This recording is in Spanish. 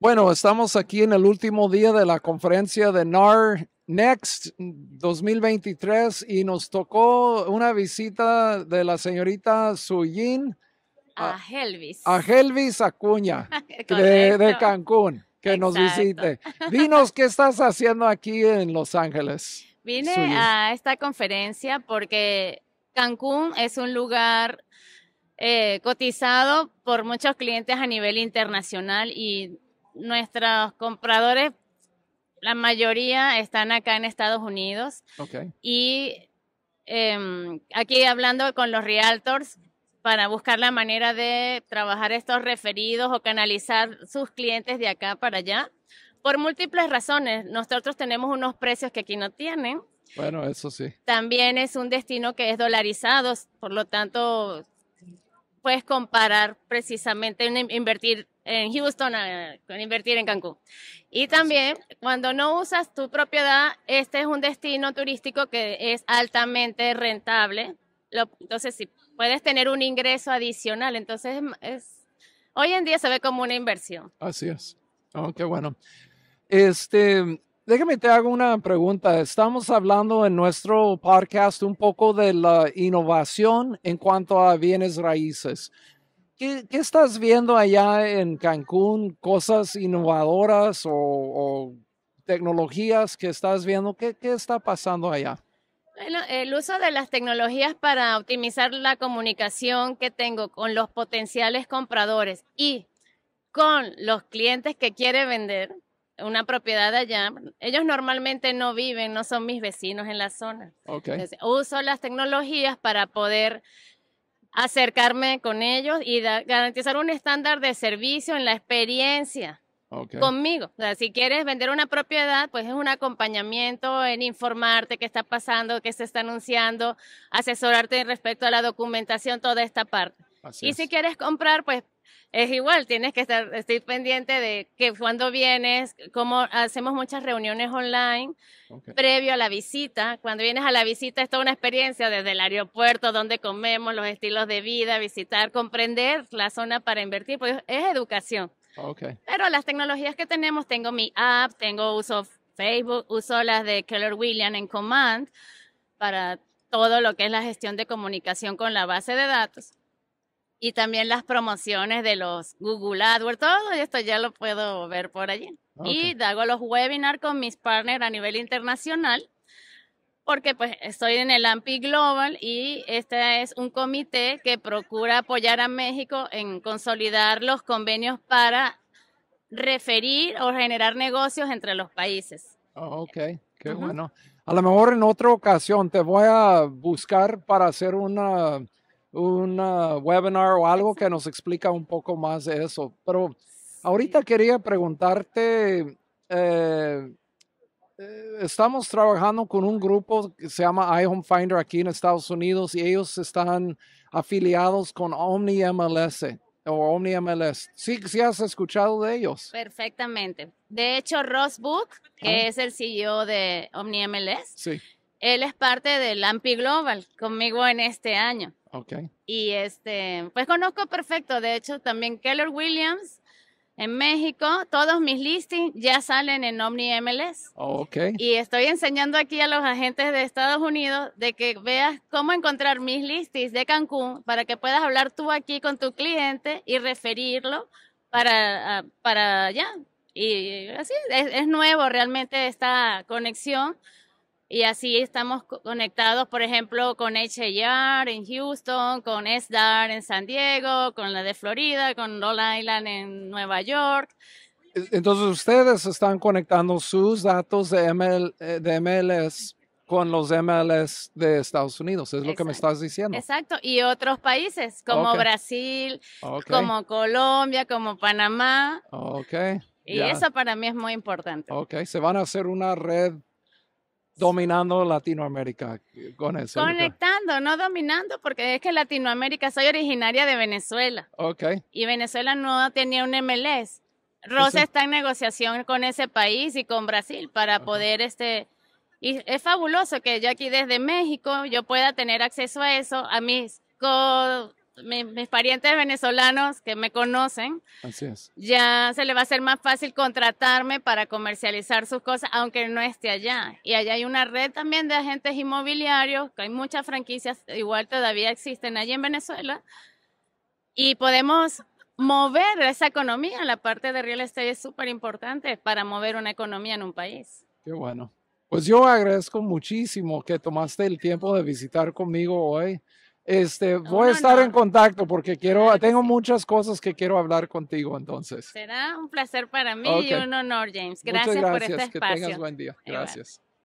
Bueno, estamos aquí en el último día de la conferencia de NAR Next 2023 y nos tocó una visita de la señorita Suyin a, ah, Helvis. A Helvis Acuña de, Cancún, que nos visite. Dinos qué estás haciendo aquí en Los Ángeles. Vine a esta conferencia porque Cancún es un lugar eh, cotizado por muchos clientes a nivel internacional y nuestros compradores, la mayoría están acá en Estados Unidos. Y em, aquí hablando con los realtors para buscar la manera de trabajar estos referidos o canalizar sus clientes de acá para allá. Por múltiples razones, nosotros tenemos unos precios que aquí no tienen. Bueno, eso sí. También es un destino que es dolarizado, por lo tanto puedes comparar precisamente invertir en Houston con invertir en Cancún. Y también cuando no usas tu propiedad, este es un destino turístico que es altamente rentable. entonces, si puedes tener un ingreso adicional, entonces es, hoy en día se ve como una inversión. Así es. aunque oh, bueno. Este, Déjame te hago una pregunta. Estamos hablando en nuestro podcast un poco de la innovación en cuanto a bienes raíces. ¿Qué, estás viendo allá en Cancún? ¿Cosas innovadoras o, tecnologías que estás viendo? ¿Qué, qué está pasando allá? Bueno, el uso de las tecnologías para optimizar la comunicación que tengo con los potenciales compradores y con los clientes que quiere vender una propiedad allá. Ellos normalmente no viven, no son mis vecinos en la zona. uso las tecnologías para poder acercarme con ellos y garantizar un estándar de servicio en la experiencia. conmigo. si quieres vender una propiedad, pues es un acompañamiento en informarte qué está pasando, qué se está anunciando, asesorarte respecto a la documentación, toda esta parte y si quieres comprar, pues es igual, tienes que estar pendiente de que cuando vienes, como hacemos muchas reuniones online previo a la visita. Cuando vienes a la visita es toda una experiencia desde el aeropuerto, donde comemos, los estilos de vida, visitar, comprender la zona para invertir, pues es educación. Pero las tecnologías que tenemos, tengo mi app, tengo uso Facebook, uso las de Keller Williams en Command para todo lo que es la gestión de comunicación con la base de datos. Y también las promociones de los Google AdWords, todo esto ya lo puedo ver por allí. Y hago los webinars con mis partners a nivel internacional, porque pues estoy en el AMPI Global y este es un comité que procura apoyar a México en consolidar los convenios para referir o generar negocios entre los países. Oh, ok, qué bueno. A lo mejor en otra ocasión te voy a buscar para hacer una un webinar o algo que nos explica un poco más de eso. Pero ahorita quería preguntarte, eh, eh, estamos trabajando con un grupo que se llama iHome Finder aquí en Estados Unidos y ellos están afiliados con Omni o Omni MLS. Sí, sí has escuchado de ellos. Perfectamente. De hecho, Ross Book, que es el CEO de OmniMLS, sí él es parte del AMPI Global conmigo en este año. Ok. Y este, pues conozco perfecto, de hecho también Keller Williams en México, todos mis listings ya salen en Omni MLS. okay. Y estoy enseñando aquí a los agentes de Estados Unidos de que veas cómo encontrar mis listings de Cancún para que puedas hablar tú aquí con tu cliente y referirlo para, ah, para allá. Y así, es nuevo realmente esta conexión y así estamos conectados, por ejemplo, con HR en Houston, con SDAR en San Diego, con la de Florida, con Lola Island en Nueva York. Entonces ustedes están conectando sus datos de, MLS eh, con los MLS de Estados Unidos, es lo que me estás diciendo. Exacto, y otros países como Brasil, como Colombia, como Panamá. Ok. Y eso para mí es muy importante. Ok, se van a hacer una red dominando Latinoamérica con eso. ¿eh? Conectando, no dominando, porque es que Latinoamérica, soy originaria de Venezuela. Ok. Y Venezuela no tenía un MLS. Rosa está en negociación con ese país y con Brasil para poder este... Y es fabuloso que yo aquí desde México yo pueda tener acceso a eso, a mis mis, parientes venezolanos que me conocen, ya se le va a hacer más fácil contratarme para comercializar sus cosas, aunque no esté allá. Y allá hay una red también de agentes inmobiliarios, que hay muchas franquicias, igual todavía existen allí en Venezuela, y podemos mover esa economía. La parte de real estate es súper importante para mover una economía en un país. Qué bueno. Pues yo agradezco muchísimo que tomaste el tiempo de visitar conmigo hoy. Este, voy a estar en contacto porque quiero, tengo muchas cosas que quiero hablar contigo entonces. Será un placer para mí y un honor, James. Gracias, por este espacio. Que tengas buen día. Gracias.